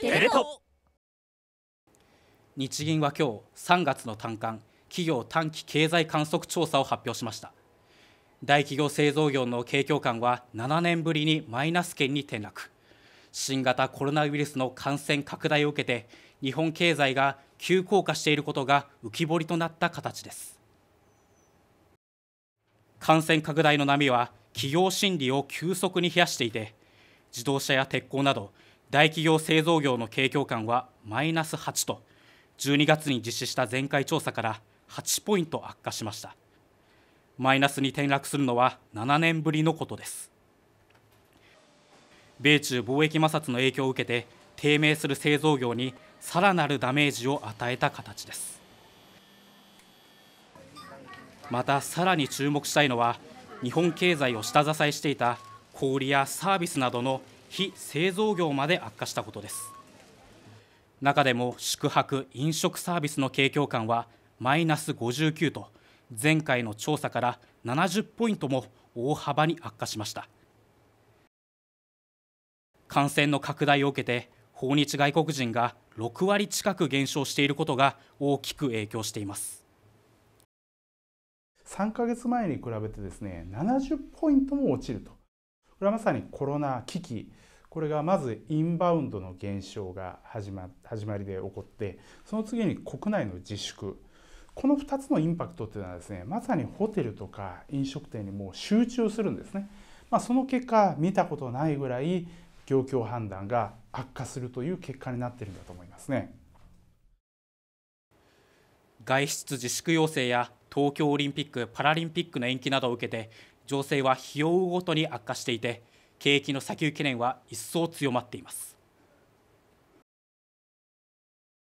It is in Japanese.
テレ東日銀は今日3月の短観企業短期経済観測調査を発表しました大企業製造業の景況感は7年ぶりにマイナス圏に転落新型コロナウイルスの感染拡大を受けて日本経済が急降下していることが浮き彫りとなった形です感染拡大の波は企業心理を急速に冷やしていて自動車や鉄鋼など大企業製造業の景況感はマイナス8と12月に実施した前回調査から8ポイント悪化しましたマイナスに転落するのは7年ぶりのことです米中貿易摩擦の影響を受けて低迷する製造業にさらなるダメージを与えた形ですまたさらに注目したいのは日本経済を下支えしていた小売やサービスなどの非製造業まで悪化したことです中でも宿泊・飲食サービスの景況感はマイナス59と前回の調査から70ポイントも大幅に悪化しました感染の拡大を受けて訪日外国人が6割近く減少していることが大きく影響しています3ヶ月前に比べてですね70ポイントも落ちるとこれはまさにコロナ危機これがまずインバウンドの減少が始ま始まりで起こってその次に国内の自粛この2つのインパクトというのはですねまさにホテルとか飲食店にもう集中するんですね。まあ、その結果見たことないぐらい業況判断が悪化するという結果になっているんだと思いますね。外出自粛要請や東京オリンピック・パラリンピックの延期などを受けて情勢は日を追うごとに悪化していて景気の先行き懸念は一層強まっています